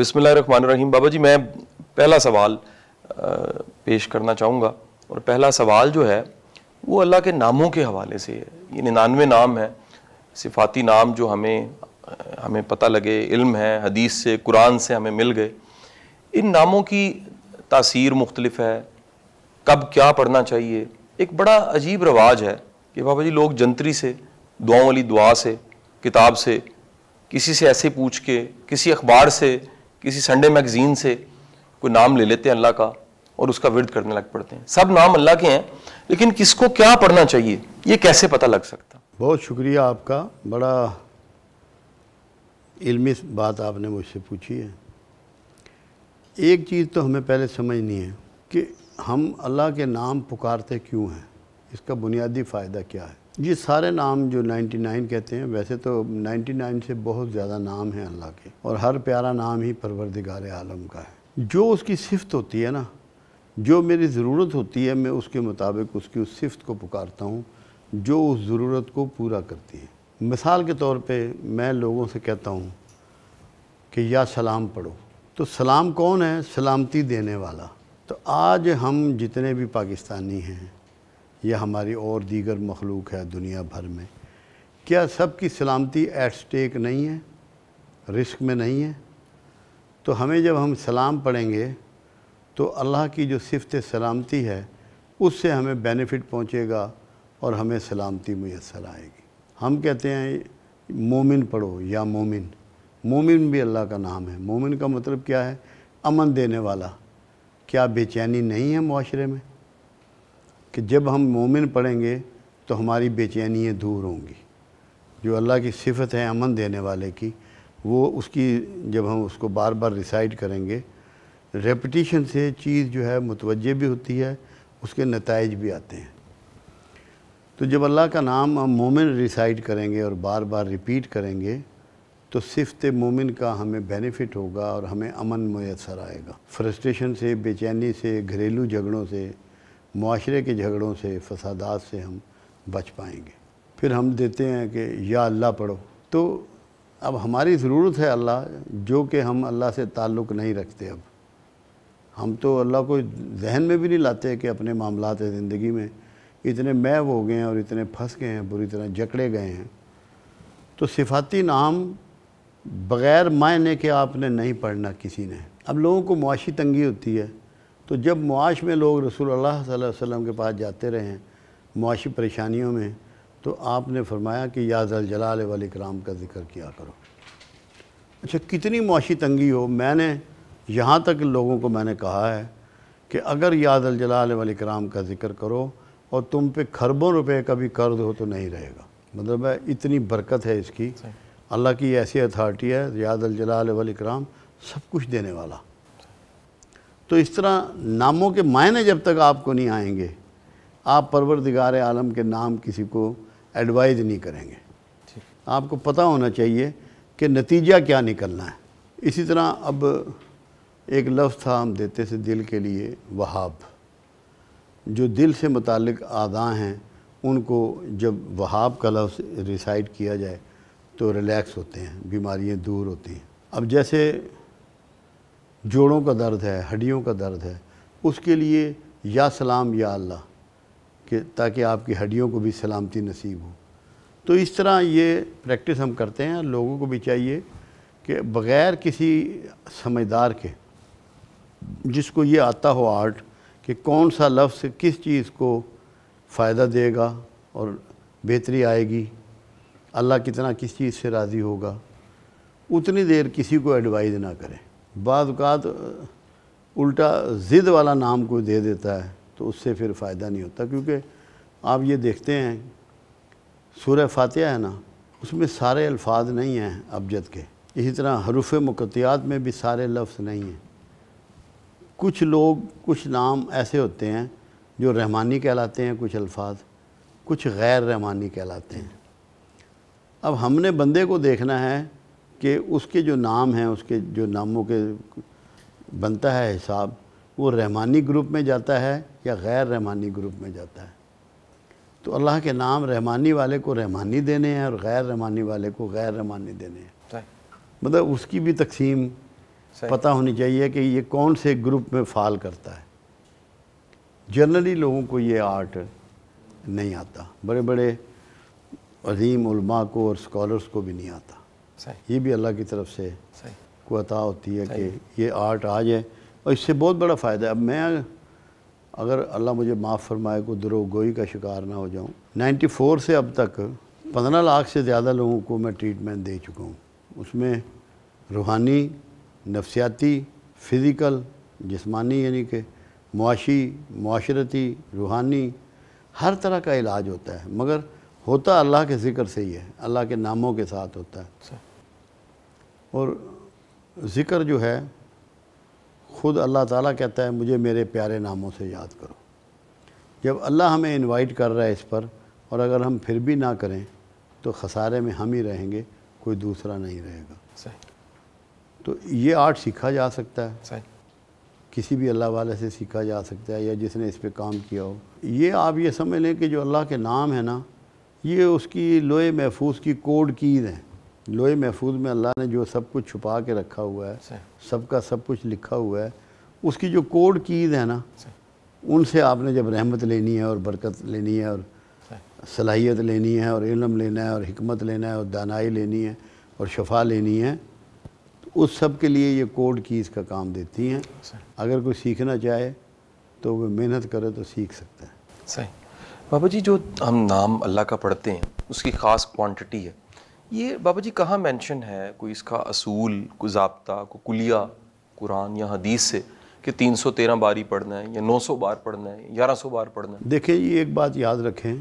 बसमीम बाबा जी मैं पहला सवाल पेश करना चाहूँगा और पहला सवाल जो है वो अल्लाह के नामों के हवाले से है ये निन्यानवे नाम है सिफाती नाम जो हमें हमें पता लगे इल्म है हदीस से कुरान से हमें मिल गए इन नामों की तासीर मुख्तलफ है कब क्या पढ़ना चाहिए एक बड़ा अजीब रवाज है कि बाबा जी लोग जंतरी से दुआओं वाली दुआ से किताब से किसी से ऐसे पूछ के किसी अखबार से किसी संडे मैगजीन से कोई नाम ले लेते हैं अल्लाह का और उसका विरद करने लग पड़ते हैं सब नाम अल्लाह के हैं लेकिन किसको क्या पढ़ना चाहिए ये कैसे पता लग सकता बहुत शुक्रिया आपका बड़ा इल्मी बात आपने मुझसे पूछी है एक चीज़ तो हमें पहले समझनी है कि हम अल्लाह के नाम पुकारते क्यों हैं इसका बुनियादी फ़ायदा क्या है ये सारे नाम जो 99 कहते हैं वैसे तो 99 से बहुत ज़्यादा नाम हैं अल्लाह के और हर प्यारा नाम ही परवरदिगार आलम का है जो उसकी सिफत होती है ना जो मेरी ज़रूरत होती है मैं उसके मुताबिक उसकी उस सिफत को पुकारता हूँ जो उस ज़रूरत को पूरा करती है मिसाल के तौर पे मैं लोगों से कहता हूँ कि या सलाम पढ़ो तो सलाम कौन है सलामती देने वाला तो आज हम जितने भी पाकिस्तानी हैं या हमारी और दीगर मखलूक है दुनिया भर में क्या सब की सलामती एट स्टेक नहीं है रिस्क में नहीं है तो हमें जब हम सलाम पढ़ेंगे तो अल्लाह की जो सिफत सलामती है उससे हमें बेनिफिट पहुँचेगा और हमें सलामती मैसर आएगी हम कहते हैं मोमिन पढ़ो या मोमिन मोमिन भी अल्लाह का नाम है मोमिन का मतलब क्या है अमन देने वाला क्या बेचैनी नहीं है माशरे में कि जब हम मोमिन पढ़ेंगे तो हमारी बेचैनियाँ दूर होंगी जो अल्लाह की सिफत है अमन देने वाले की वो उसकी जब हम उसको बार बार रिसाइड करेंगे रेपटिशन से चीज़ जो है मुतवजह भी होती है उसके नतज भी आते हैं तो जब अल्लाह का नाम हम मोमिन रिसाइड करेंगे और बार बार रिपीट करेंगे तो सिफत मोमिन का हमें बेनिफिट होगा और हमें अमन मैसर आएगा फ्रस्ट्रेशन से बेचैनी से घरेलू झगड़ों से माशरे के झगड़ों से फसादात से हम बच पाएंगे फिर हम देते हैं कि या अल्लाह पढ़ो तो अब हमारी ज़रूरत है अल्लाह जो कि हम अल्लाह से ताल्लुक़ नहीं रखते अब हम तो अल्लाह को जहन में भी नहीं लाते कि अपने मामला ज़िंदगी में इतने मैव हो गए हैं और इतने फंस गए हैं बुरी तरह जकड़े गए हैं तो सिफाती नाम बग़ैर मायने के आपने नहीं पढ़ना किसी ने अब लोगों को मुआशी तंगी होती है तो जब मुआश में लोग रसूल अल्लाह वसम के पास जाते रहे हैं मुआशी परेशानियों में तो आपने फरमाया कि याजल जलाल वाल कराम का जिक्र किया करो अच्छा कितनी मुआशी तंगी हो मैंने यहाँ तक लोगों को मैंने कहा है कि अगर यादल जलाल वाल कराम का जिक्र करो और तुम पे खरबों रुपए का भी कर्ज हो तो नहीं रहेगा मतलब है इतनी बरकत है इसकी अल्लाह की ऐसी अथॉरिटी है यादल जलाल वाल कराम सब कुछ देने वाला तो इस तरह नामों के मायने जब तक आपको नहीं आएंगे आप परवरदिगार आलम के नाम किसी को एडवाइज नहीं करेंगे आपको पता होना चाहिए कि नतीजा क्या निकलना है इसी तरह अब एक लफ्ज़ था हम देते से दिल के लिए वहाब जो दिल से मुतक आदा हैं उनको जब वहाब का लफ्ज़ रिसाइड किया जाए तो रिलैक्स होते हैं बीमारियां दूर होती हैं अब जैसे जोड़ों का दर्द है हड्डियों का दर्द है उसके लिए या सलाम या अल्लाह कि ताकि आपकी हड्डियों को भी सलामती नसीब हो तो इस तरह ये प्रैक्टिस हम करते हैं लोगों को भी चाहिए कि बग़ैर किसी समझदार के जिसको ये आता हो आर्ट कि कौन सा लफ्ज़ किस चीज़ को फ़ायदा देगा और बेहतरी आएगी अल्लाह कितना किस चीज़ से राज़ी होगा उतनी देर किसी को एडवाइज़ ना करें बाद उल्टा ज़िद वाला नाम कोई दे देता है तो उससे फिर फ़ायदा नहीं होता क्योंकि आप ये देखते हैं सूर्य फातह है ना उसमें सारे अल्फाज नहीं हैं अबजद के इसी तरह हरूफ मकतियात में भी सारे लफ्ज़ नहीं हैं कुछ लोग कुछ नाम ऐसे होते हैं जो रहमानी कहलाते हैं कुछ अल्फाज कुछ गैर रहमानी कहलाते हैं अब हमने बंदे को देखना है कि उसके जो नाम हैं उसके जो नामों के बनता है हिसाब वो रहमानी ग्रुप में जाता है या गैर रहमानी ग्रुप में जाता है तो अल्लाह के नाम रहमानी वाले को रहमानी देने हैं और गैर रहमानी वाले को गैर रहमानी देने हैं मतलब उसकी भी तकसीम पता होनी चाहिए कि ये कौन से ग्रुप में फ़ाल करता है जनरली लोगों को ये आर्ट नहीं आता बड़े बड़े अजीम उलमा को और स्कॉलर्स को भी नहीं आता ये भी अल्लाह की तरफ से कोता होती है कि ये आर्ट आ जाए और इससे बहुत बड़ा फ़ायदा है अब मैं अगर अल्लाह मुझे माफ़ फरमाए को दुरो गोई का शिकार ना हो जाऊँ 94 से अब तक पंद्रह लाख से ज़्यादा लोगों को मैं ट्रीटमेंट दे चुका हूँ उसमें रूहानी नफसियाती फ़िज़िकल जिसमानी यानी कि मुआशी माशरती रूहानी हर तरह का इलाज होता है मगर होता अल्लाह के ज़िक्र से ही है अल्लाह के नामों के साथ होता है और ज़िक्र जो है ख़ुद अल्लाह ताला कहता है मुझे मेरे प्यारे नामों से याद करो जब अल्लाह हमें इनवाइट कर रहा है इस पर और अगर हम फिर भी ना करें तो खसारे में हम ही रहेंगे कोई दूसरा नहीं रहेगा सही तो ये आर्ट सीखा जा सकता है सही किसी भी अल्लाह वाले से सीखा जा सकता है या जिसने इस पर काम किया हो ये आप ये समझ लें कि जो अल्लाह के नाम है ना ये उसकी लोए महफूज की कोड कीज़ हैं लोहे महफूज में अल्लाह ने जो सब कुछ छुपा के रखा हुआ है सबका सब कुछ लिखा हुआ है उसकी जो कोड कीज़ है ना उनसे आपने जब रहमत लेनी है और बरकत लेनी है और सलाहियत लेनी है और इलम लेना है और हमत लेना है और दानाई लेनी है और शफा लेनी है तो उस सब के लिए ये कोड कीज़ का काम देती हैं अगर कोई सीखना चाहे तो वह मेहनत करे तो सीख सकता है सही बाबा जी जो हम नाम अल्लाह का पढ़ते हैं उसकी ख़ास क्वांटिटी है ये बाबा जी कहाँ मेंशन है कोई इसका असूल कोई जबता को कुलिया कुरान या हदीस से कि 313 ही पढ़ना है या 900 बार पढ़ना है 1100 बार पढ़ना है देखिए ये एक बात याद रखें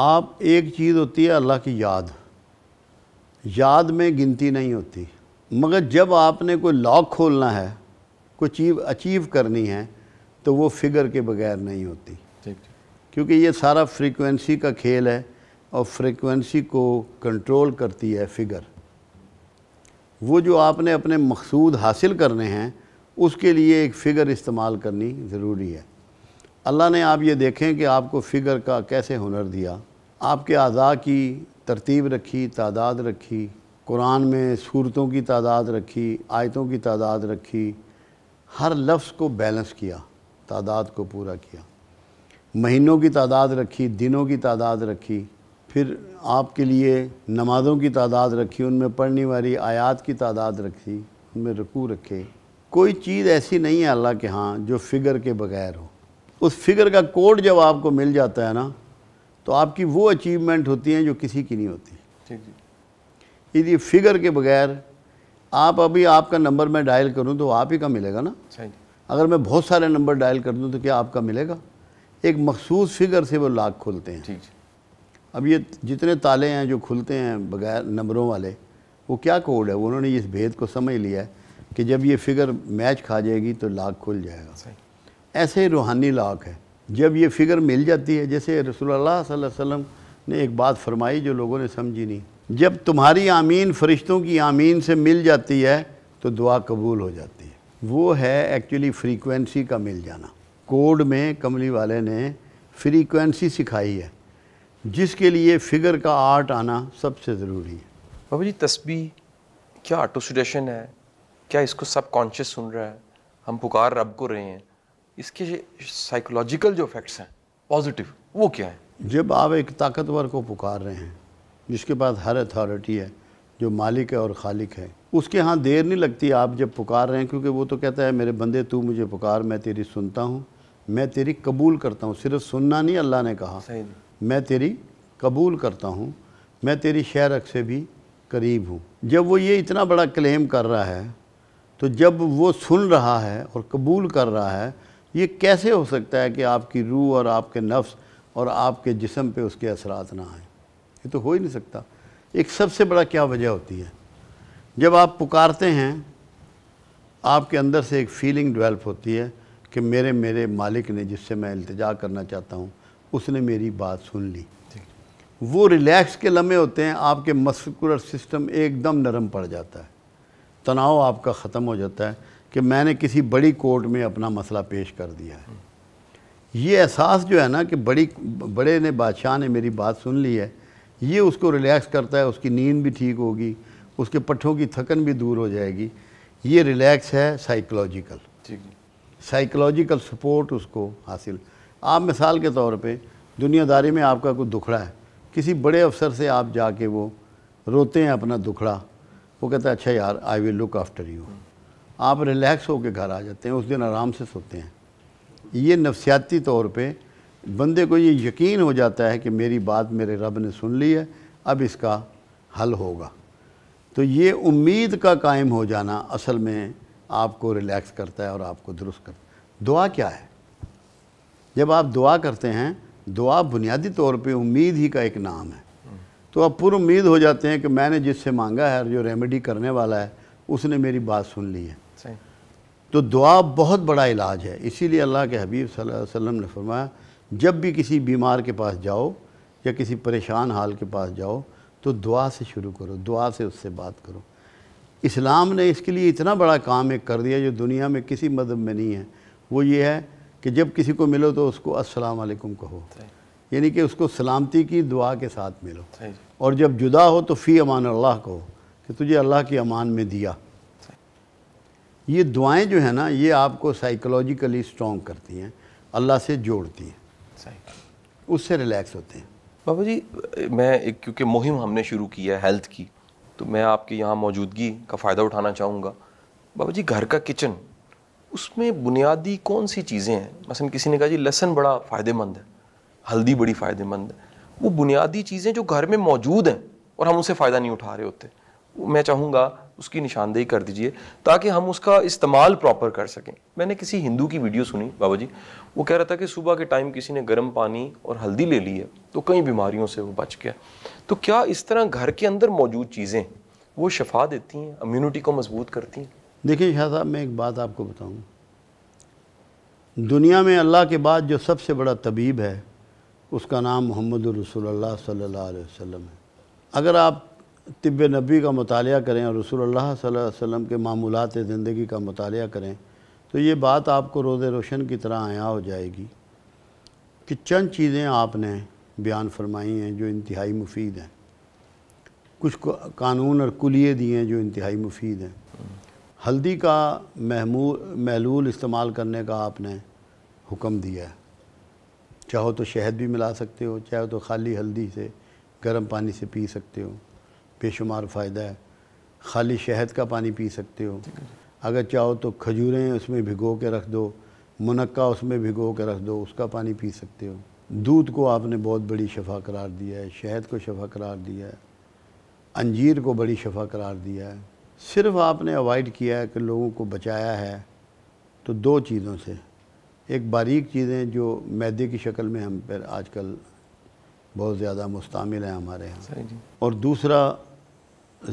आप एक चीज़ होती है अल्लाह की याद याद में गिनती नहीं होती मगर जब आपने कोई लॉक खोलना है कोई चीज अचीव करनी है तो वो फिगर के बगैर नहीं होती क्योंकि ये सारा फ्रीक्वेंसी का खेल है और फ्रिक्वेंसी को कंट्रोल करती है फिगर वो जो आपने अपने मकसूद हासिल करने हैं उसके लिए एक फ़िगर इस्तेमाल करनी ज़रूरी है अल्लाह ने आप ये देखें कि आपको फ़िगर का कैसे हुनर दिया आपके अज़ा की तरतीब रखी तादाद रखी कुरान में सूरतों की तादाद रखी आयतों की तादाद रखी हर लफ्ज़ को बैलेंस किया तादाद को पूरा किया महीनों की तादाद रखी दिनों की तादाद रखी फिर आपके लिए नमाज़ों की तादाद रखी उनमें पढ़ने वाली आयात की तादाद रखी उनमें रकू रखे कोई चीज़ ऐसी नहीं है अल्लाह के हाँ जो फिगर के बगैर हो उस फिगर का कोड जब आपको मिल जाता है ना तो आपकी वो अचीवमेंट होती हैं जो किसी की नहीं होती ठीक जी यदि फिगर के बगैर आप अभी आपका नंबर मैं डायल करूँ तो आप ही का मिलेगा ना अगर मैं बहुत सारे नंबर डायल कर दूँ तो क्या आपका मिलेगा एक मखसूस फिगर से वो लाख खोलते हैं ठीक अब ये जितने ताले हैं जो खुलते हैं बगैर नंबरों वाले वो क्या कोड है उन्होंने इस भेद को समझ लिया है कि जब ये फिगर मैच खा जाएगी तो लाख खुल जाएगा ऐसे रूहानी लाख है जब ये फिगर मिल जाती है जैसे रसोल्ला वसम ने एक बात फरमाई जो लोगों ने समझी नहीं जब तुम्हारी आमीन फरिश्तों की आमीन से मिल जाती है तो दुआ कबूल हो जाती है वो है एक्चुअली फ्रीक्वेंसी का मिल जाना कोड में कमली वाले ने फ्रीक्वेंसी सिखाई है जिसके लिए फिगर का आर्ट आना सबसे ज़रूरी है बाबू जी तस्वीर क्या ऑटो है क्या इसको सब कॉन्शियस सुन रहा है हम पुकार रब को रहे हैं इसके साइकोलॉजिकल जो इफेक्ट्स हैं पॉजिटिव वो क्या है जब आप एक ताकतवर को पुकार रहे हैं जिसके पास हर अथॉरिटी है जो मालिक है और खालिक है उसके यहाँ देर नहीं लगती आप जब पुकार रहे हैं क्योंकि वो तो कहता है मेरे बंदे तू मुझे पुकार मैं तेरी सुनता हूँ मैं तेरी कबूल करता हूँ सिर्फ सुनना नहीं अल्लाह ने कहा मैं तेरी कबूल करता हूँ मैं तेरी शहरक से भी करीब हूँ जब वो ये इतना बड़ा क्लेम कर रहा है तो जब वो सुन रहा है और कबूल कर रहा है ये कैसे हो सकता है कि आपकी रूह और आपके नफ्स और आपके जिसम पे उसके असरात ना आए ये तो हो ही नहीं सकता एक सबसे बड़ा क्या वजह होती है जब आप पुकारते हैं आपके अंदर से एक फीलिंग डेवलप होती है कि मेरे मेरे मालिक ने जिससे मैं इल्तजा करना चाहता हूँ उसने मेरी बात सुन ली वो रिलैक्स के लम्हे होते हैं आपके मस्कुलर सिस्टम एकदम नरम पड़ जाता है तनाव आपका ख़त्म हो जाता है कि मैंने किसी बड़ी कोर्ट में अपना मसला पेश कर दिया है ये एहसास जो है ना कि बड़ी बड़े ने बादशाह ने मेरी बात सुन ली है ये उसको रिलैक्स करता है उसकी नींद भी ठीक होगी उसके पट्ठों की थकन भी दूर हो जाएगी ये रिलैक्स है साइकोलॉजिकल साइकोलॉजिकल सपोर्ट उसको हासिल आप मिसाल के तौर पे दुनियादारी में आपका कोई दुखड़ा है किसी बड़े अफसर से आप जाके वो रोते हैं अपना दुखड़ा वो कहता है अच्छा यार I will look after you आप रिलैक्स होकर घर आ जाते हैं उस दिन आराम से सोते हैं ये नफसियाती तौर पर बंदे को ये यकीन हो जाता है कि मेरी बात मेरे रब ने सुन ली है अब इसका हल होगा तो ये उम्मीद का कायम हो जाना असल में आपको रिलैक्स करता है और आपको दुरुस्त करता है दुआ क्या है जब आप दुआ करते हैं दुआ बुनियादी तौर पे उम्मीद ही का एक नाम है तो आप पूर्व उम्मीद हो जाते हैं कि मैंने जिससे मांगा है और जो रेमेडी करने वाला है उसने मेरी बात सुन ली है तो दुआ बहुत बड़ा इलाज है इसीलिए अल्लाह के हबीब वसल्लम ने फरमाया जब भी किसी बीमार के पास जाओ या किसी परेशान हाल के पास जाओ तो दुआ से शुरू करो दुआ से उससे बात करो इस्लाम ने इसके लिए इतना बड़ा काम एक कर दिया जो दुनिया में किसी मदब में नहीं है वो ये है कि जब किसी को मिलो तो उसको अस्सलाम वालेकुम कहो यानी कि उसको सलामती की दुआ के साथ मिलो और जब जुदा हो तो फ़ी अमान अल्लाह कहो कि तुझे अल्लाह की अमान में दिया ये दुआएं जो है ना ये आपको साइकोलॉजिकली स्ट्रॉन्ग करती हैं अल्लाह से जोड़ती हैं उससे रिलैक्स होते हैं बाबा जी मैं एक क्योंकि मुहिम हमने शुरू की है हेल्थ की तो मैं आपके यहाँ मौजूदगी का फ़ायदा उठाना चाहूँगा बाबा जी घर का किचन उसमें बुनियादी कौन सी चीज़ें हैं मसलन किसी ने कहा जी लहसन बड़ा फ़ायदेमंद है हल्दी बड़ी फ़ायदेमंद है वो बुनियादी चीज़ें जो घर में मौजूद हैं और हम उनसे फ़ायदा नहीं उठा रहे होते मैं चाहूँगा उसकी निशानदेही कर दीजिए ताकि हम उसका इस्तेमाल प्रॉपर कर सकें मैंने किसी हिंदू की वीडियो सुनी बाबा जी वो कह रहा था कि सुबह के टाइम किसी ने गर्म पानी और हल्दी ले ली है तो कई बीमारियों से वो बच गया तो क्या इस तरह घर के अंदर मौजूद चीज़ें वो शफा देती हैं इम्यूनिटी को मजबूत करती हैं देखिए शाह साहब मैं एक बात आपको बताऊँ दुनिया में अल्लाह के बाद जो सबसे बड़ा तबीब है उसका नाम मोहम्मद रसूलुल्लाह सल्लल्लाहु अलैहि वसल्लम है अगर आप तिब नबी का मताल करें और रसोल्ला सल्लल्लाहु अलैहि वसल्लम के मामूलत ज़िंदगी का मताल करें तो ये बात आपको रोज़ रोशन की तरह आया हो जाएगी कि चंद चीज़ें आपने बयान फरमाई हैं जो इंतहाई मुफीद हैं कुछ कानून और कुलिए दिए हैं जो इंतहाई मुफीद हैं हल्दी का महमू महलूल इस्तेमाल करने का आपने हुक्म दिया है चाहो तो शहद भी मिला सकते हो चाहे तो खाली हल्दी से गर्म पानी से पी सकते हो बेशुमार फ़ायदा है खाली शहद का पानी पी सकते हो अगर चाहो तो खजूरें उसमें भिगो के रख दो मुनक्का उसमें भिगो के रख दो उसका पानी पी सकते हो दूध को आपने बहुत बड़ी शफा करार दिया है शहद को शफा करार दिया है अंजीर को बड़ी शफा करार दिया है सिर्फ आपने अवॉइड किया है कि लोगों को बचाया है तो दो चीज़ों से एक बारीक चीज़ें जो मैदे की शक्ल में हम पर आजकल बहुत ज़्यादा मुस्तमिल हैं हमारे यहाँ और दूसरा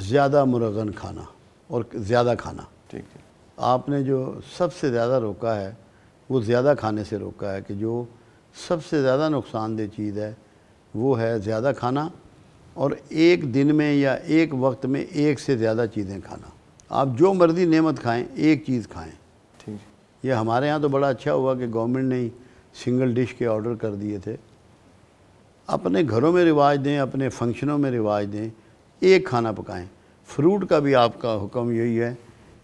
ज़्यादा मुरगन खाना और ज़्यादा खाना ठीक है आपने जो सबसे ज़्यादा रोका है वो ज़्यादा खाने से रोका है कि जो सबसे ज़्यादा नुकसानदेह चीज़ है वो है ज़्यादा खाना और एक दिन में या एक वक्त में एक से ज़्यादा चीज़ें खाना आप जो मर्ज़ी नेमत खाएं एक चीज़ खाएं ठीक ये हमारे यहाँ तो बड़ा अच्छा हुआ कि गवर्नमेंट ने सिंगल डिश के ऑर्डर कर दिए थे अपने घरों में रिवाज दें अपने फंक्शनों में रिवाज दें एक खाना पकाएं फ्रूट का भी आपका हुक्म यही है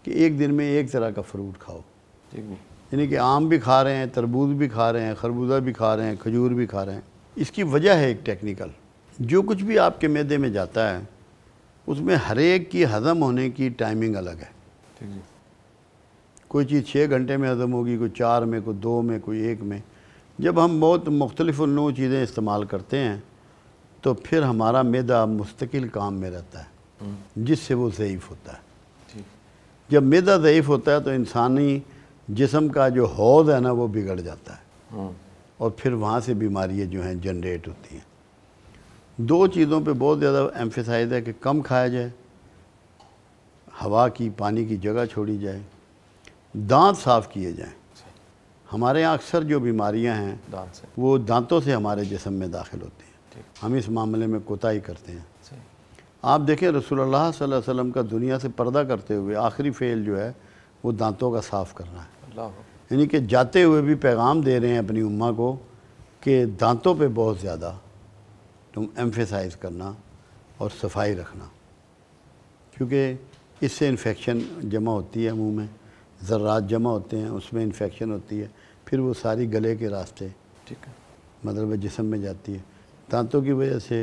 कि एक दिन में एक तरह का फ्रूट खाओ यानी कि आम भी खा रहे हैं तरबूज भी खा रहे हैं खरबूजा भी खा रहे हैं खजूर भी खा रहे हैं इसकी वजह है एक टेक्निकल जो कुछ भी आपके मैदे में जाता है उसमें हर एक की हज़म होने की टाइमिंग अलग है कोई चीज़ छः घंटे में हज़म होगी कोई चार में कोई दो में कोई एक में जब हम बहुत मुख्तलिफ नौ चीज़ें इस्तेमाल करते हैं तो फिर हमारा मैदा मुस्तकिल काम में रहता है हम्म। जिससे वो ज़यीफ़ होता है जब मैदा ज़यीफ़ होता है तो इंसानी जिसम का जो हौद है ना वो बिगड़ जाता है हाँ। और फिर वहाँ से बीमारियाँ जो हैं जनरेट होती हैं दो चीज़ों पे बहुत ज़्यादा एम्फेसाइज है कि कम खाया जाए हवा की पानी की जगह छोड़ी जाए दांत साफ़ किए जाएँ हमारे यहाँ अक्सर जो बीमारियाँ हैं वो दांतों से हमारे जिसम में दाखिल होती हैं हम इस मामले में कोताही करते हैं आप देखें रसोल्ला वसलम का दुनिया से पर्दा करते हुए आखिरी फ़ेल जो है वो दांतों का साफ़ करना है यानी कि जाते हुए भी पैगाम दे रहे हैं अपनी उम्मा को कि दांतों पे बहुत ज़्यादा तुम एम्फेसाइज करना और सफाई रखना क्योंकि इससे इन्फेक्शन जमा होती है मुंह में ज़र्रात जमा होते हैं उसमें इन्फेक्शन होती है फिर वो सारी गले के रास्ते ठीक है मतलब जिसम में जाती है दांतों की वजह से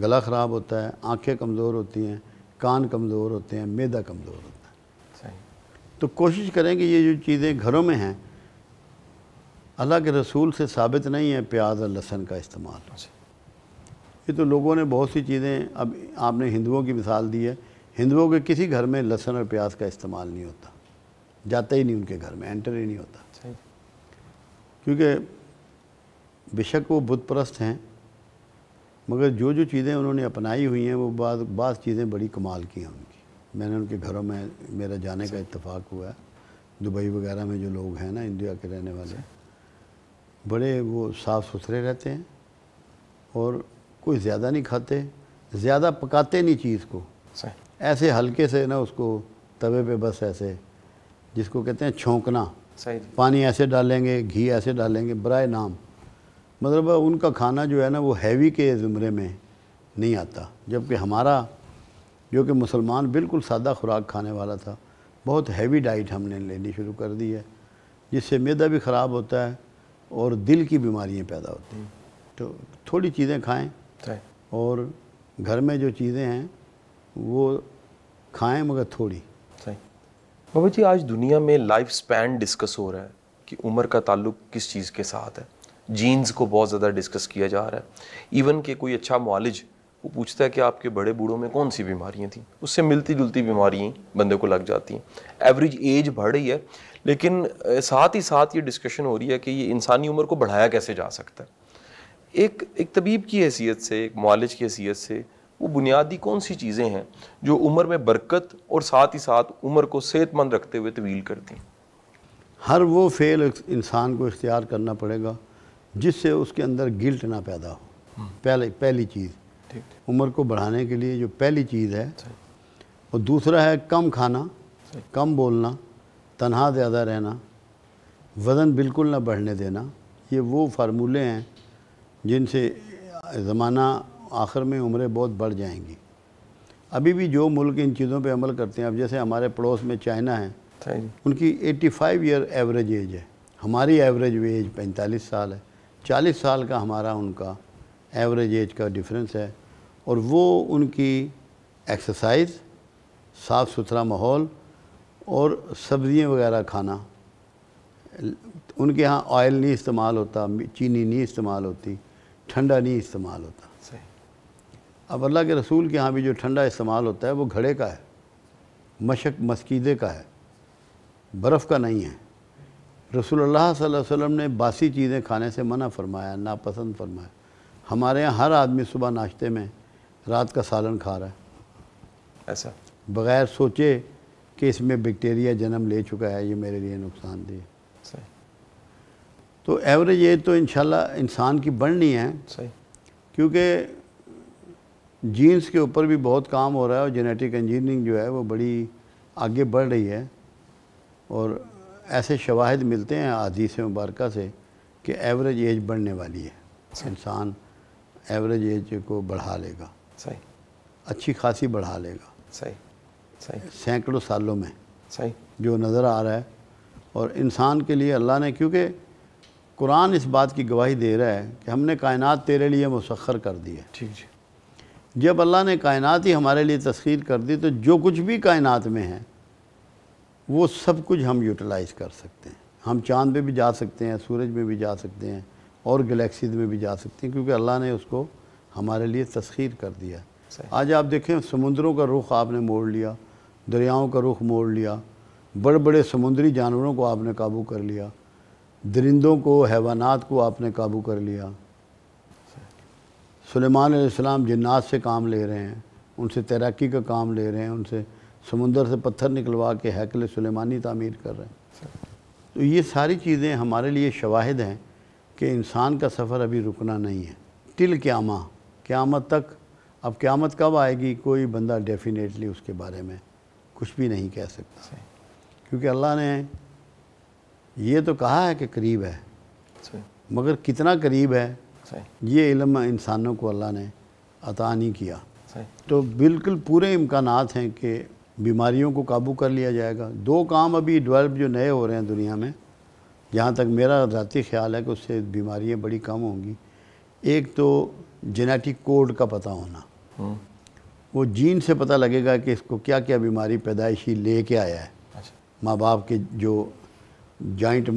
गला ख़राब होता है आंखें कमज़ोर होती हैं कान कमज़ोर होते हैं मैदा कमज़ोर होता है सही तो कोशिश करें कि ये जो चीज़ें घरों में हैं अल्लाह के रसूल से साबित नहीं है प्याज और लहसन का इस्तेमाल अच्छा। ये तो लोगों ने बहुत सी चीज़ें अब आपने हिंदुओं की मिसाल दी है हिंदुओं के किसी घर में लहसन और प्याज का इस्तेमाल नहीं होता जाता ही नहीं उनके घर में एंटर ही नहीं होता क्योंकि बेशक वो बुतप्रस्त हैं मगर जो जो चीज़ें उन्होंने अपनाई हुई हैं वो बाद बाद चीज़ें बड़ी कमाल की हैं उनकी मैंने उनके घरों में मेरा जाने का इतफाक हुआ है दुबई वगैरह में जो लोग हैं ना इंडिया के रहने वाले बड़े वो साफ़ सुथरे रहते हैं और कोई ज़्यादा नहीं खाते ज़्यादा पकाते नहीं चीज़ को ऐसे हल्के से ना उसको तवे पे बस ऐसे जिसको कहते हैं छोंकना पानी ऐसे डालेंगे घी ऐसे डालेंगे ब्राए नाम मतलब उनका खाना जो है ना वो हैवी के ज़ुमरे में नहीं आता जबकि हमारा जो कि मुसलमान बिल्कुल सादा खुराक खाने वाला था बहुत हैवी डाइट हमने लेनी शुरू कर दी है जिससे मैदा भी ख़राब होता है और दिल की बीमारियाँ पैदा होती हैं तो थोड़ी चीज़ें खाएँ और घर में जो चीज़ें हैं वो खाएं मगर थोड़ी सही बाबा जी आज दुनिया में लाइफ स्पैन डिस्कस हो रहा है कि उम्र का ताल्लुक किस चीज़ के साथ है जीन्स को बहुत ज़्यादा डिस्कस किया जा रहा है इवन के कोई अच्छा मालिज वो पूछता है कि आपके बड़े बूढ़ों में कौन सी बीमारियाँ थी उससे मिलती जुलती बीमारियाँ बंदे को लग जाती हैं एवरेज एज बढ़ रही है लेकिन साथ ही साथ ये डिस्कशन हो रही है कि ये इंसानी उम्र को बढ़ाया कैसे जा सकता है एक एक तबीब की हैसियत से एक मालिज की हैसियत से वो बुनियादी कौन सी चीज़ें हैं जो उम्र में बरकत और साथ ही साथ उम्र को सेहतमंद रखते हुए तवील करती हैं हर वो फेल इंसान को इख्तियार करना पड़ेगा जिससे उसके अंदर गिल्ट ना पैदा हो हम्म। पहले पहली चीज़ उम्र को बढ़ाने के लिए जो पहली चीज़ है और दूसरा है कम खाना कम बोलना तनहा ज़्यादा रहना वज़न बिल्कुल ना बढ़ने देना ये वो फार्मूले हैं जिनसे ज़माना आखिर में उम्रें बहुत बढ़ जाएंगी अभी भी जो मुल्क इन चीज़ों पे अमल करते हैं अब जैसे हमारे पड़ोस में चाइना है उनकी 85 ईयर एवरेज एज है हमारी एवरेज एज 45 साल है 40 साल का हमारा उनका एवरेज एज का डिफरेंस है और वो उनकी एक्सरसाइज साफ़ सुथरा माहौल और सब्ज़ियाँ वगैरह खाना उनके यहाँ ऑयल नहीं इस्तेमाल होता चीनी नहीं इस्तेमाल होती ठंडा नहीं इस्तेमाल होता अब अल्लाह के रसूल के यहाँ भी जो ठंडा इस्तेमाल होता है वो घड़े का है मशक मस्कीदे का है बर्फ़ का नहीं है रसूल अल्लाह वसम ने बासी चीज़ें खाने से मना फरमाया नापसंद फरमाया हमारे यहाँ हर आदमी सुबह नाश्ते में रात का सालन खा रहा है ऐसा बग़ैर सोचे कि इसमें बैक्टीरिया जन्म ले चुका है ये मेरे लिए नुकसानदेह तो एवरेज एज तो इनशाला इंसान की बढ़नी है सही क्योंकि जीन्स के ऊपर भी बहुत काम हो रहा है और जेनेटिक इंजीनियरिंग जो है वो बड़ी आगे बढ़ रही है और ऐसे शवाहद मिलते हैं से मुबारक से कि एवरेज एज बढ़ने वाली है इंसान एवरेज एज को बढ़ा लेगा सही अच्छी खासी बढ़ा लेगा सही सही सैकड़ों सालों में सही जो नज़र आ रहा है और इंसान के लिए अल्लाह ने क्योंकि कुरान इस बात की गवाही दे रहा है कि हमने कायनात तेरे लिए मुसखर कर दी है ठीक जी जब अल्लाह ने कायनात ही हमारे लिए तस्खीर कर दी तो जो कुछ भी कायनात में है वो सब कुछ हम यूटिलाइज़ कर सकते हैं हम चांद पे भी जा सकते हैं सूरज में भी जा सकते हैं और गलेक्सीज में भी जा सकते हैं क्योंकि अल्लाह ने उसको हमारे लिए तस्खीर कर दिया आज आप देखें समुद्रों का रुख आपने मोड़ लिया दरियाओं का रुख मोड़ लिया बड़े बड़े समुद्री जानवरों को आपने काबू कर लिया दरिंदों को हैवानात को आपने काबू कर लिया सुलेमान जन्नात से काम ले रहे हैं उनसे तैराकी का काम ले रहे हैं उनसे समुंदर से पत्थर निकलवा के हैकल सुलेमानी तामीर कर रहे हैं तो ये सारी चीज़ें हमारे लिए शवाहद हैं कि इंसान का सफ़र अभी रुकना नहीं है टिल क्यामा क्यामत तक अब क्यामत कब आएगी कोई बंदा डेफिनेटली उसके बारे में कुछ भी नहीं कह सकता क्योंकि अल्लाह ने ये तो कहा है कि करीब है मगर कितना करीब है ये इलम इंसानों को अल्लाह ने अता नहीं किया तो बिल्कुल पूरे इम्कान हैं कि बीमारियों को काबू कर लिया जाएगा दो काम अभी डेवलप जो नए हो रहे हैं दुनिया में जहाँ तक मेरा ज़ाती ख्याल है कि उससे बीमारियाँ बड़ी कम होंगी एक तो जेनेटिक कोड का पता होना हम्म। वो जीन से पता लगेगा कि इसको क्या क्या बीमारी पैदाइशी ले के आया है अच्छा। माँ बाप के जो जॉइंट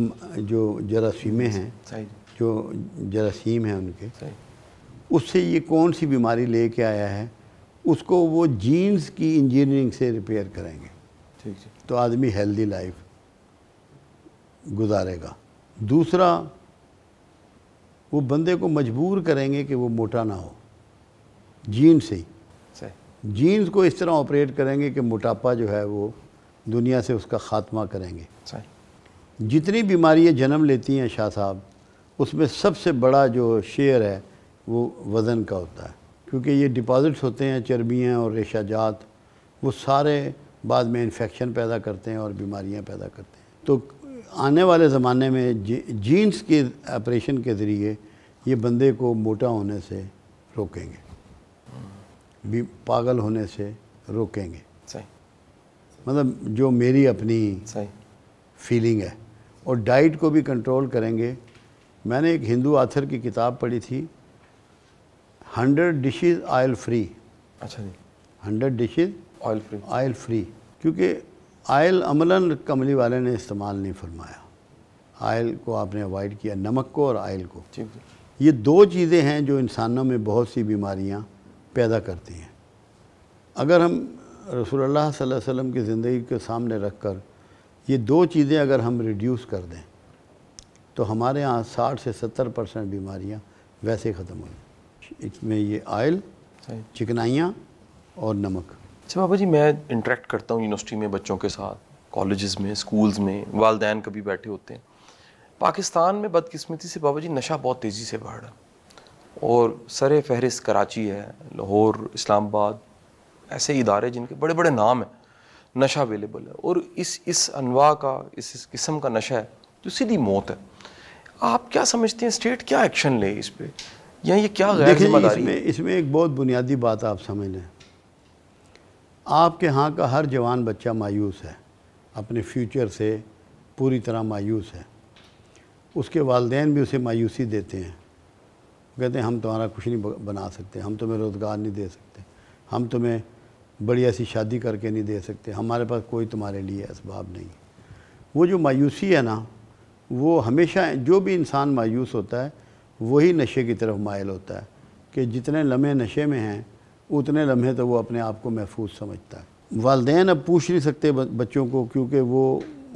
जो जरासीमें हैं जो जरासीम हैं उनके उससे ये कौन सी बीमारी ले कर आया है उसको वो जीन्स की इंजीनियरिंग से रिपेयर करेंगे ठीक तो आदमी हेल्दी लाइफ गुजारेगा दूसरा वो बंदे को मजबूर करेंगे कि वो मोटा ना हो जीन से ही जीन्स को इस तरह ऑपरेट करेंगे कि मोटापा जो है वो दुनिया से उसका ख़ात्मा करेंगे जितनी बीमारियाँ जन्म लेती हैं शाह साहब उसमें सबसे बड़ा जो शेयर है वो वज़न का होता है क्योंकि ये डिपॉज़िट्स होते हैं चर्बियाँ और रेशा जात वो सारे बाद में इन्फेक्शन पैदा करते हैं और बीमारियाँ पैदा करते हैं तो आने वाले ज़माने में जी, जीन्स के ऑपरेशन के ज़रिए ये बंदे को मोटा होने से रोकेंगे भी पागल होने से रोकेंगे सही मतलब जो मेरी अपनी सही फीलिंग है और डाइट को भी कंट्रोल करेंगे मैंने एक हिंदू आथर की किताब पढ़ी थी हंड्रेड डिशेज ऑयल फ्री अच्छा जी hundred dishes oil free oil free क्योंकि आयल अमलन कमली वाले ने इस्तेमाल नहीं फरमाया आयल को आपने अवॉइड किया नमक को और आयल को ये दो चीज़ें हैं जो इंसानों में बहुत सी बीमारियाँ पैदा करती हैं अगर हम रसोल्ला वसम की ज़िंदगी के सामने रख कर ये दो चीज़ें अगर हम रिड्यूस कर दें तो हमारे यहाँ साठ से सत्तर परसेंट बीमारियाँ वैसे ख़त्म हो इसमें ये आयल चिकनाइयाँ और नमक अच्छा बाबा जी मैं इंटरेक्ट करता हूँ यूनिवर्सिटी में बच्चों के साथ कॉलेज़ में स्कूल्स में वालदेन कभी बैठे होते हैं पाकिस्तान में बदकिस्मती से बाबा जी नशा बहुत तेज़ी से बढ़ रहा और सर फहरिस्त कराची है लाहौर इस्लामाबाद ऐसे इदारे जिनके बड़े बड़े नाम हैं नशा अवेलेबल है और इस इस अनवा का इस इस किस्म का नशा है जो तो सीधी मौत है आप क्या समझते हैं स्टेट क्या एक्शन ले इस पर या ये क्या इसमें इसमें एक बहुत बुनियादी बात आप समझ लें आपके यहाँ का हर जवान बच्चा मायूस है अपने फ्यूचर से पूरी तरह मायूस है उसके वालदेन भी उसे मायूसी देते हैं कहते हैं हम तुम्हारा कुछ नहीं बना सकते हम तुम्हें रोज़गार नहीं दे सकते हम तुम्हें बड़ी ऐसी शादी करके नहीं दे सकते हमारे पास कोई तुम्हारे लिए इसबाब नहीं वो जो मायूसी है ना वो हमेशा जो भी इंसान मायूस होता है वही नशे की तरफ मायल होता है कि जितने लम्हे नशे में हैं उतने लम्हे तो वो अपने आप को महफूज समझता है वालदेन अब पूछ नहीं सकते बच्चों को क्योंकि वो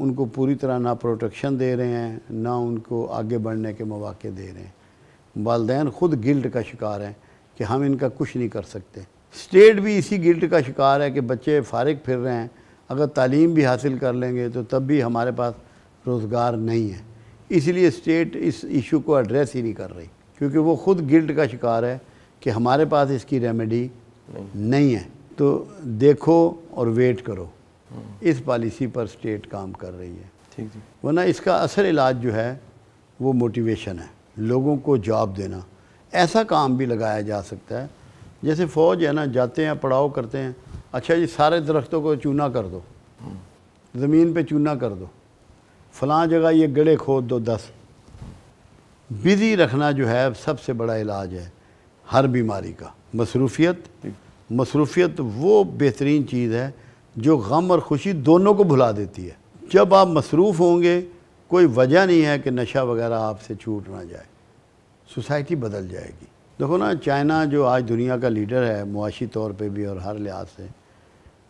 उनको पूरी तरह ना प्रोटेक्शन दे रहे हैं ना उनको आगे बढ़ने के मौाक़े दे रहे हैं वालदे ख़ुद गिल्ट का शिकार हैं कि हम इनका कुछ नहीं कर सकते स्टेट भी इसी गिल्ट का शिकार है कि बच्चे फारग फिर रहे हैं अगर तालीम भी हासिल कर लेंगे तो तब भी हमारे पास रोज़गार नहीं है इसलिए स्टेट इस इशू को एड्रेस ही नहीं कर रही क्योंकि वो ख़ुद गिल्ट का शिकार है कि हमारे पास इसकी रेमेडी नहीं, नहीं है तो देखो और वेट करो हम्म। इस पॉलिसी पर स्टेट काम कर रही है ठीक जी वरना इसका असर इलाज जो है वो मोटिवेशन है लोगों को जॉब देना ऐसा काम भी लगाया जा सकता है जैसे फ़ौज है ना जाते हैं पड़ाव करते हैं अच्छा जी सारे दरख्तों को चूना कर दो ज़मीन पे चूना कर दो फलां जगह ये गड़े खोद दो दस बिज़ी रखना जो है सबसे बड़ा इलाज है हर बीमारी का मसरूफियत मसरूफियत वो बेहतरीन चीज़ है जो गम और ख़ुशी दोनों को भुला देती है जब आप मसरूफ़ होंगे कोई वजह नहीं है कि नशा वगैरह आपसे छूट ना जाए सोसाइटी बदल जाएगी देखो ना चाइना जो आज दुनिया का लीडर है मुआशी तौर पे भी और हर लिहाज से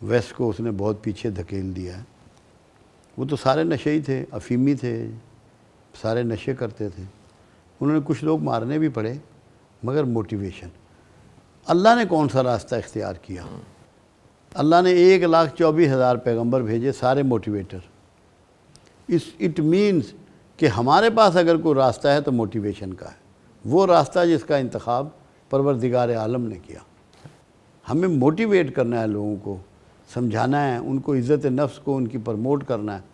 वेस्ट को उसने बहुत पीछे धकेल दिया है वो तो सारे नशे ही थे अफीमी थे सारे नशे करते थे उन्होंने कुछ लोग मारने भी पड़े मगर मोटिवेशन अल्लाह ने कौन सा रास्ता इख्तियार किया अल्लाह ने एक लाख चौबीस हज़ार पैगम्बर भेजे सारे मोटिवेटर इस इट मीन्स कि हमारे पास अगर कोई रास्ता है तो मोटिवेशन का है वो रास्ता जिसका इंतखब परवरदिगार आलम ने किया हमें मोटिवेट करना है लोगों को समझाना है उनको इज़्ज़त नफ्स को उनकी प्रमोट करना है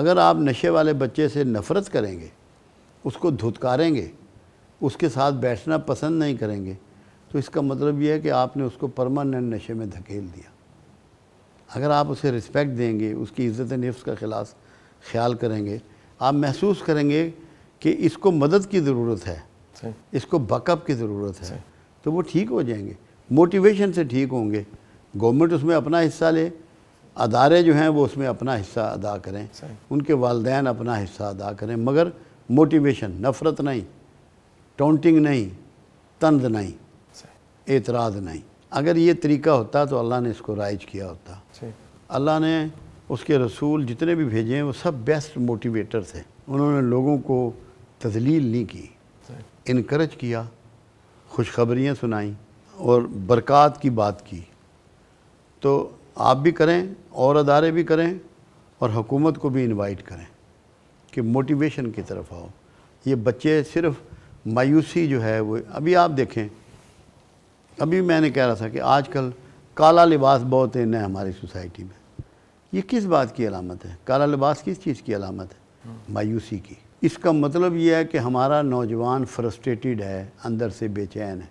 अगर आप नशे वाले बच्चे से नफ़रत करेंगे उसको धुतकारेंगे उसके साथ बैठना पसंद नहीं करेंगे तो इसका मतलब यह है कि आपने उसको परमानेंट नशे में धकेल दिया अगर आप उसे रिस्पेक्ट देंगे उसकी इज़्ज़त नफ्स का खिलाफ ख्याल करेंगे आप महसूस करेंगे कि इसको मदद की ज़रूरत है इसको बकअप की ज़रूरत है तो वो ठीक हो जाएंगे मोटिवेशन से ठीक होंगे गवर्नमेंट उसमें अपना हिस्सा ले अदारे जो हैं वो उसमें अपना हिस्सा अदा करें उनके वालदेन अपना हिस्सा अदा करें मगर मोटिवेशन नफ़रत नहीं टोंटिंग नहीं तंद नहीं एतराज़ नहीं अगर ये तरीका होता तो अल्लाह ने इसको राइज किया होता अल्लाह ने उसके रसूल जितने भी भेजे हैं वो सब बेस्ट मोटिवेटर थे उन्होंने लोगों को तजलील नहीं की इनक्रेज किया खुशखबरियाँ सुनाई और बरक़ात की बात की तो आप भी करें और अदारे भी करें और हुकूमत को भी इनवाइट करें कि मोटिवेशन की तरफ आओ ये बच्चे सिर्फ मायूसी जो है वो अभी आप देखें अभी मैंने कह रहा था कि आजकल काला लिबास बहुत है नए हमारी सोसाइटी में ये किस बात की अलामत है काला लिबास किस चीज़ की अलामत है मायूसी की इसका मतलब यह है कि हमारा नौजवान फ्रस्ट्रेटेड है अंदर से बेचैन है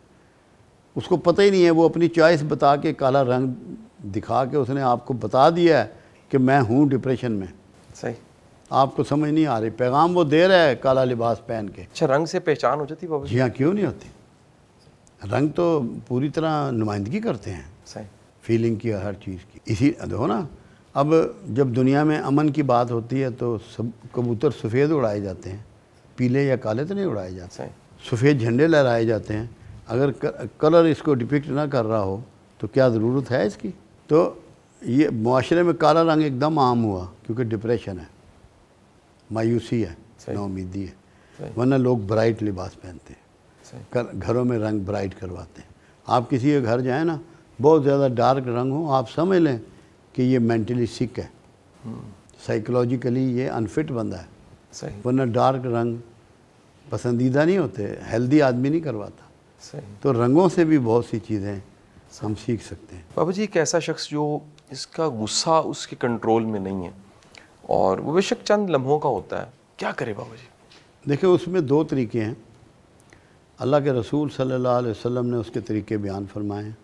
उसको पता ही नहीं है वो अपनी चॉइस बता के काला रंग दिखा के उसने आपको बता दिया है कि मैं हूँ डिप्रेशन में सही आपको समझ नहीं आ रही पैगाम वो दे रहा है काला लिबास पहन के अच्छा रंग से पहचान हो जाती बाबा जी हाँ क्यों नहीं होती रंग तो पूरी तरह नुमाइंदगी करते हैं सही फीलिंग की हर चीज़ की इसी हो ना अब जब दुनिया में अमन की बात होती है तो सब कबूतर सफ़ेद उड़ाए जाते हैं पीले या काले तो नहीं उड़ाए जाते हैं सफ़ेद झंडे लहराए जाते हैं अगर कलर इसको डिपिक्ट ना कर रहा हो तो क्या ज़रूरत है इसकी तो ये माशरे में काला रंग एकदम आम हुआ क्योंकि डिप्रेशन है मायूसी है नाउमीदी है वरना लोग ब्राइट लिबास पहनते हैं कर, घरों में रंग ब्राइट करवाते हैं आप किसी के घर जाएँ ना बहुत ज़्यादा डार्क रंग हो आप समझ लें कि ये मेंटली सिक है साइकोलॉजिकली ये अनफिट बंदा है सही वरना डार्क रंग पसंदीदा नहीं होते हेल्दी आदमी नहीं करवाता सही तो रंगों से भी बहुत सी चीज़ें हम सीख सकते हैं बाबा जी एक ऐसा शख्स जो इसका गुस्सा उसके कंट्रोल में नहीं है और वो बेशक चंद लम्हों का होता है क्या करे बाबा जी देखिए उसमें दो तरीके हैं अल्लाह के रसूल सल्लल्लाहु अलैहि वसल्लम ने उसके तरीके बयान फरमाए हैं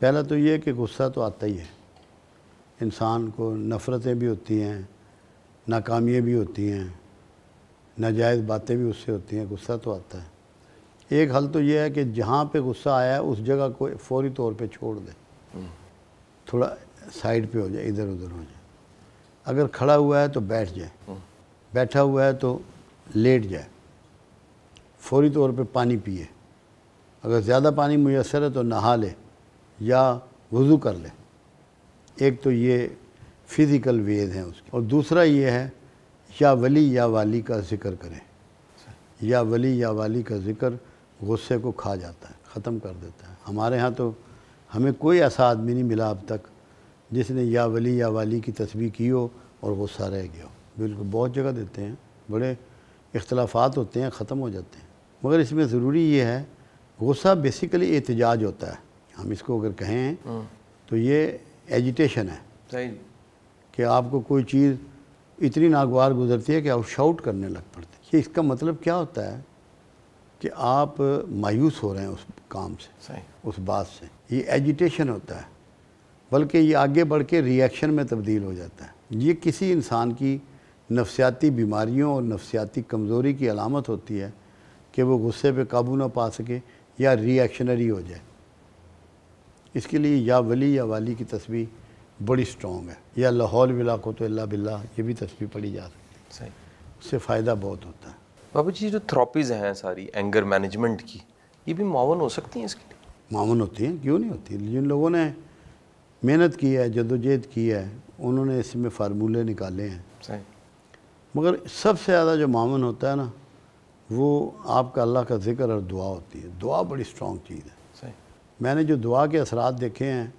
पहला तो ये कि गुस्सा तो आता ही है इंसान को नफ़रतें भी होती हैं नाकामियाँ भी होती हैं नाजायज़ बातें भी उससे होती हैं गुस्सा तो आता है एक हल तो यह है कि जहाँ पे गुस्सा आया है उस जगह को फौरी तौर पे छोड़ दे हम्म। थोड़ा साइड पे हो जाए इधर उधर हो जाए अगर खड़ा हुआ है तो बैठ जाए हम्म। बैठा हुआ है तो लेट जाए फौरी तौर पे पानी पिए अगर ज़्यादा पानी मुयसर है तो नहा ले या वज़ू कर ले एक तो ये फिज़िकल वेज हैं उसके और दूसरा ये है या वली या वाली का जिक्र करें या वली या वाली का जिक्र गुस्से को खा जाता है ख़त्म कर देता है हमारे यहाँ तो हमें कोई ऐसा आदमी नहीं मिला अब तक जिसने या वली या वाली की तस्वीर की हो और गुस्सा रह गया हो बिल्कुल बहुत जगह देते हैं बड़े इख्तलाफात होते हैं ख़त्म हो जाते हैं मगर इसमें ज़रूरी ये है गुस्सा बेसिकली एहतजाज होता है हम इसको अगर कहें हाँ। तो ये एजिटेशन है सही कि आपको कोई चीज़ इतनी नागवार गुजरती है कि आप शाउट करने लग पड़ते हैं इसका मतलब क्या होता है कि आप मायूस हो रहे हैं उस काम से सही उस बात से ये एजिटेशन होता है बल्कि ये आगे बढ़ के रिएक्शन में तब्दील हो जाता है ये किसी इंसान की नफसियाती बीमारियों और नफसियाती कमज़ोरी की अलामत होती है कि वो गुस्से पे काबू ना पा सके या रिएक्शनरी हो जाए इसके लिए या वली या वाली की तस्वीर बड़ी स्ट्रॉन्ग है या लाहौल बिला को तो अल्लाह बिल्ला ये भी तस्वीर पढ़ी जा सकती है उससे फ़ायदा बहुत होता है बाबू जी जो थ्रॉपीज हैं सारी एंगर मैनेजमेंट की ये भी मावन हो सकती हैं इसके लिए मावन होती हैं क्यों नहीं होती जिन लोगों ने मेहनत की है जदोजहद की है उन्होंने इसमें फार्मूले निकाले हैं सही मगर सबसे ज़्यादा जो मामन होता है ना वो आपका अल्लाह का जिक्र और दुआ होती है दुआ बड़ी स्ट्रॉन्ग चीज़ है मैंने जो दुआ के असरात देखे हैं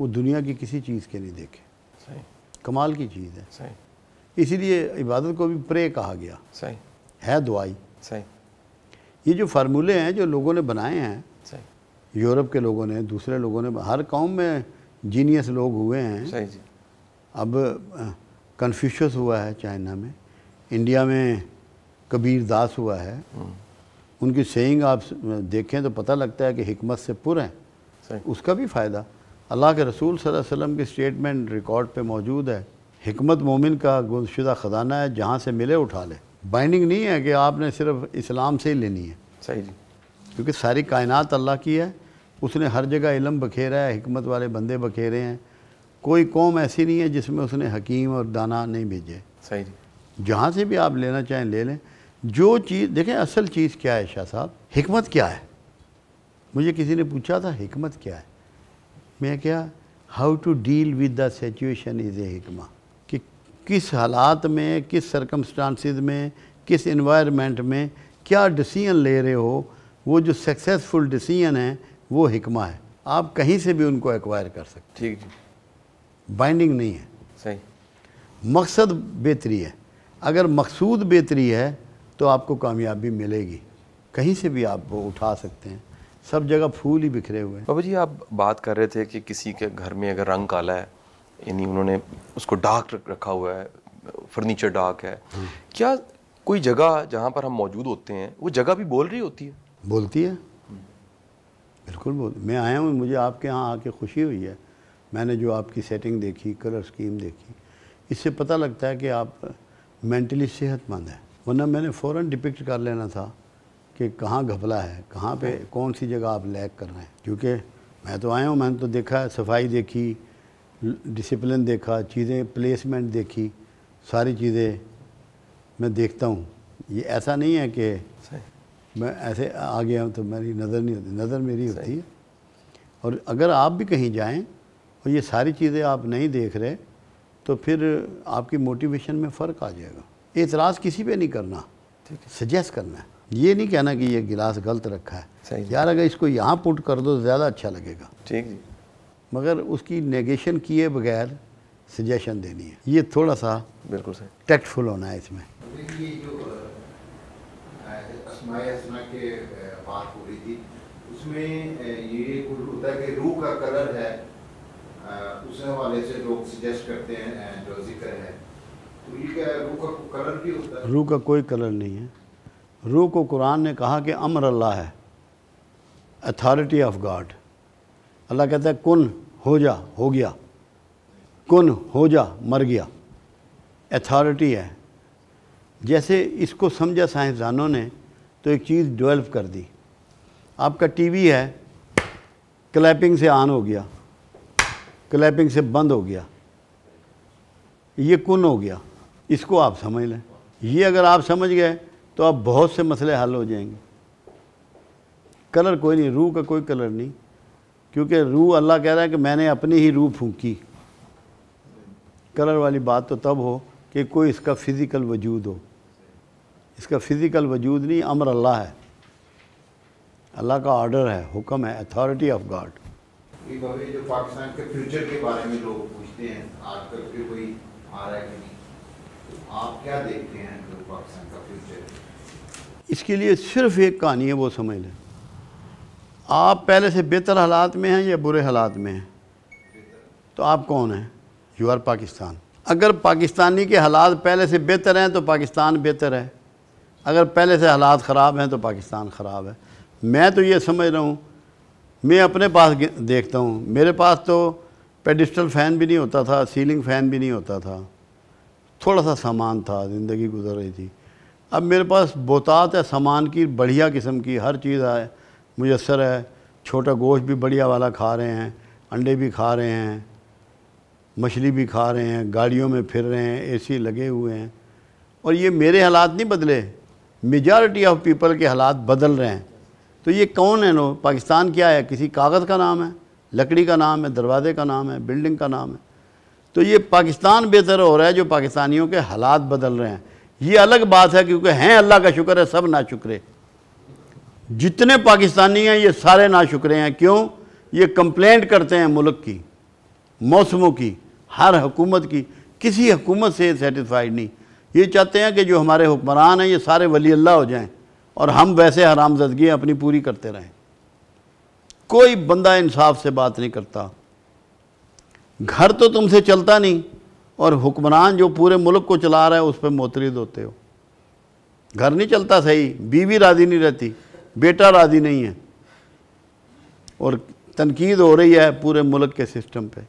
वो दुनिया की किसी चीज़ के नहीं देखे सही कमाल की चीज़ है सही इसीलिए इबादत को भी प्रे कहा गया सही है दुआई सही ये जो फार्मूले हैं जो लोगों ने बनाए हैं सही यूरोप के लोगों ने दूसरे लोगों ने हर कौम में जीनियस लोग हुए हैं सही जी अब कन्फ्यूशस हुआ है चाइना में इंडिया में कबीर दास हुआ है हम्म। उनकी सेइंग आप देखें तो पता लगता है कि हमत से पुर हैं उसका भी फ़ायदा अल्लाह के रसूल वसम के स्टेटमेंट रिकॉर्ड पे मौजूद है हमत मोमिन का गुमशुदा ख़जाना है जहाँ से मिले उठा ले बाइंडिंग नहीं है कि आपने सिर्फ इस्लाम से ही लेनी है सही जी क्योंकि सारी कायनात अल्लाह की है उसने हर जगह इलम बखेरा है हमत वाले बंदे बखेरे हैं कोई कौम ऐसी नहीं है जिसमें उसने हकीम और दाना नहीं भेजे सही जी जहाँ से भी आप लेना चाहें ले लें जो चीज़ देखें असल चीज़ क्या है शाह साहब हमत क्या है मुझे किसी ने पूछा था हिकमत क्या है मैं क्या how to deal with the situation is a हिकमा कि किस हालात में किस सरकमस्टांसिस में किस इन्वायरमेंट में क्या डिसीजन ले रहे हो वो जो सक्सेसफुल डिसीजन है वो हिकमा है आप कहीं से भी उनको एक्वायर कर सकते ठीक जी बाइंडिंग नहीं है सही मकसद बेहतरी है अगर मकसूद बेहतरी है तो आपको कामयाबी मिलेगी कहीं से भी आप वो उठा सकते हैं सब जगह फूल ही बिखरे हुए हैं बाबा जी आप बात कर रहे थे कि किसी के घर में अगर रंग काला है यानी उन्होंने उसको डार्क रखा हुआ है फर्नीचर डार्क है हम्म। क्या कोई जगह जहाँ पर हम मौजूद होते हैं वो जगह भी बोल रही होती है बोलती है बिल्कुल बोल मैं आया हूँ मुझे आपके यहाँ आके खुशी हुई है मैंने जो आपकी सेटिंग देखी कलर स्कीम देखी इससे पता लगता है कि आप मेंटली सेहतमंद हैं वरना मैंने फ़ौर डिपिक्ट कर लेना था कि कहाँ घपला है कहाँ पे हाँ। कौन सी जगह आप लैक कर रहे हैं क्योंकि मैं तो आया हूँ मैंने तो देखा सफाई देखी डिसिप्लिन देखा चीज़ें प्लेसमेंट देखी सारी चीज़ें मैं देखता हूँ ये ऐसा नहीं है कि मैं ऐसे आ गया हूँ तो मेरी नज़र नहीं होती नज़र मेरी होती है और अगर आप भी कहीं जाएं और ये सारी चीज़ें आप नहीं देख रहे तो फिर आपकी मोटिवेशन में फ़र्क आ जाएगा एतराज़ किसी पे नहीं करना सजेस्ट करना है ये नहीं कहना कि ये गिलास गलत रखा है यार अगर इसको यहाँ पुट कर दो ज़्यादा अच्छा लगेगा ठीक जी मगर उसकी नेगेशन किए बगैर सजेशन देनी है ये थोड़ा सा बिल्कुल सही टैक्टफुल होना है इसमें रूह का कोई कलर नहीं है रूह को कुरान ने कहा कि अमर अल्लाह है अथॉरिटी ऑफ गॉड अल्लाह कहता है कुन हो जा हो गया कुन हो जा मर गया अथॉरिटी है जैसे इसको समझा साइंसदानों ने तो एक चीज़ डेवलप कर दी आपका टीवी है क्लैपिंग से ऑन हो गया क्लैपिंग से बंद हो गया ये कुन हो गया इसको आप समझ लें ये अगर आप समझ गए तो अब बहुत से मसले हल हो जाएंगे कलर कोई नहीं रूह का कोई कलर नहीं क्योंकि रूह अल्लाह कह रहा है कि मैंने अपनी ही रूह फूकी कलर वाली बात तो तब हो कि कोई इसका फ़िज़िकल वजूद हो इसका फ़िज़िकल वजूद नहीं अमर अल्लाह है अल्लाह का ऑर्डर है हुक्म है अथॉरिटी ऑफ गॉड जो पाकिस्तान के फ्यूचर के बारे में लोग पूछते हैं आजकल के कोई आ रहा है कि नहीं आप क्या देखते हैं पाकिस्तान का फ्यूचर इसके लिए सिर्फ एक कहानी है वो समझ लें आप पहले से बेहतर हालात में हैं या बुरे हालात में हैं तो आप कौन हैं यू आर पाकिस्तान अगर पाकिस्तानी के हालात पहले से बेहतर हैं तो पाकिस्तान बेहतर है अगर पहले से हालात ख़राब हैं तो पाकिस्तान ख़राब है मैं तो ये समझ रहा हूँ मैं अपने पास देखता हूँ मेरे पास तो पेडिस्टल फ़ैन भी नहीं होता था सीलिंग फ़ैन भी नहीं होता था थोड़ा सा सामान था ज़िंदगी गुजर रही थी अब मेरे पास बोतात है सामान की बढ़िया किस्म की हर चीज़ है मुयसर है छोटा गोश्त भी बढ़िया वाला खा रहे हैं अंडे भी खा रहे हैं मछली भी खा रहे हैं गाड़ियों में फिर रहे हैं एसी लगे हुए हैं और ये मेरे हालात नहीं बदले मेजॉरिटी ऑफ पीपल के हालात बदल रहे हैं तो ये कौन है नो पाकिस्तान क्या है किसी कागज़ का नाम है लकड़ी का नाम है दरवाज़े का नाम है बिल्डिंग का नाम है तो ये पाकिस्तान बेहतर हो रहा है जो पाकिस्तानियों के हालात बदल रहे हैं ये अलग बात है क्योंकि हैं अल्लाह का शुक्र है सब ना शुक्रे जितने पाकिस्तानी हैं ये सारे ना शुक्रे हैं क्यों ये कंप्लेंट करते हैं मुल्क की मौसमों की हर हुकूमत की किसी हुकूमत से सेटिस्फाइड नहीं ये चाहते हैं कि जो हमारे हुक्मरान हैं ये सारे वली अल्लाह हो जाएं और हम वैसे हरामजदगी अपनी पूरी करते रहें कोई बंदा इंसाफ से बात नहीं करता घर तो तुमसे चलता नहीं और हुक्मरान जो पूरे मुल्क को चला रहा है उस पर मोतरीद होते हो घर नहीं चलता सही बीवी राज़ी नहीं रहती बेटा राज़ी नहीं है और तनकीद हो रही है पूरे मुल्क के सिस्टम पे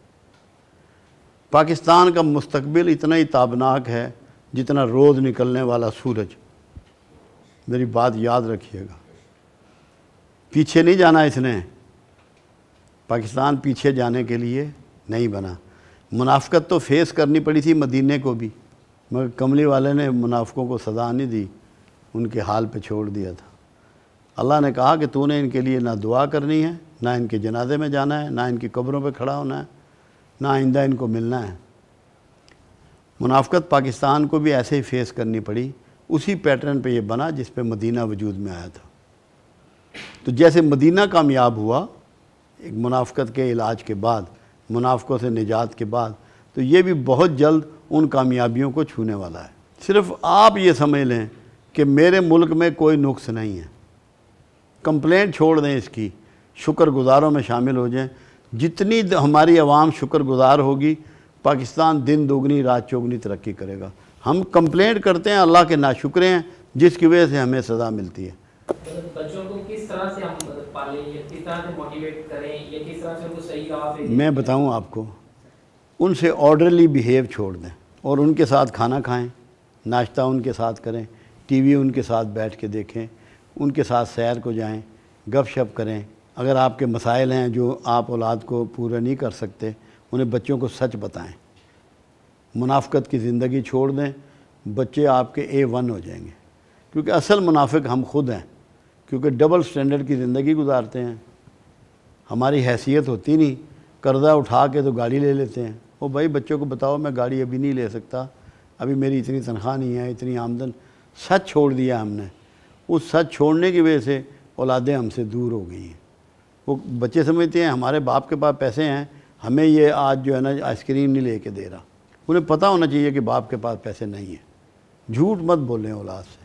पाकिस्तान का मुस्तबिल इतना ही ताबनाक है जितना रोज़ निकलने वाला सूरज मेरी बात याद रखिएगा पीछे नहीं जाना इसने पाकिस्तान पीछे जाने के लिए नहीं बना मुनाफ़त तो फेस करनी पड़ी थी मदीने को भी मगर कमली वाले ने मुनाफ़ों को सज़ा नहीं दी उनके हाल पे छोड़ दिया था अल्लाह ने कहा कि तूने इनके लिए ना दुआ करनी है ना इनके जनाजे में जाना है ना इनकी कब्रों पे खड़ा होना है ना आइंदा इनको मिलना है मुनाफ़त पाकिस्तान को भी ऐसे ही फेस करनी पड़ी उसी पैटर्न पर यह बना जिस पर मदीना वजूद में आया था तो जैसे मदीना कामयाब हुआ एक मुनाफ़त के इलाज के बाद मुनाफ़ों से निजात के बाद तो ये भी बहुत जल्द उन कामयाबियों को छूने वाला है सिर्फ आप ये समझ लें कि मेरे मुल्क में कोई नुक्स नहीं है कंप्लेंट छोड़ दें इसकी शुक्रगुजारों में शामिल हो जाएं जितनी हमारी आवाम शुक्रगुजार होगी पाकिस्तान दिन दोगुनी रात चौगनी तरक्की करेगा हम कंप्लेंट करते हैं अल्लाह के शुक्र हैं जिसकी वजह से हमें सज़ा मिलती है मतलब से मैं बताऊं आपको उनसे ऑर्डरली बिहेव छोड़ दें और उनके साथ खाना खाएं नाश्ता उनके साथ करें टीवी उनके साथ बैठ के देखें उनके साथ सैर को जाएं गप शप करें अगर आपके मसाइल हैं जो आप औलाद को पूरा नहीं कर सकते उन्हें बच्चों को सच बताएं मुनाफ़त की ज़िंदगी छोड़ दें बच्चे आपके ए वन हो जाएंगे क्योंकि असल मुनाफिक हम खुद हैं क्योंकि डबल स्टैंडर्ड की ज़िंदगी गुजारते हैं हमारी हैसियत होती नहीं कर्ज़ा उठा के तो गाड़ी ले लेते हैं वो भाई बच्चों को बताओ मैं गाड़ी अभी नहीं ले सकता अभी मेरी इतनी तनख्वाह नहीं है इतनी आमदन सच छोड़ दिया हमने उस सच छोड़ने की वजह से औलादें हमसे दूर हो गई हैं वो बच्चे समझते हैं हमारे बाप के पास पैसे हैं हमें ये आज जो है ना आइसक्रीम नहीं कर दे रहा उन्हें पता होना चाहिए कि बाप के पास पैसे नहीं हैं झूठ मत बोलें औलाद से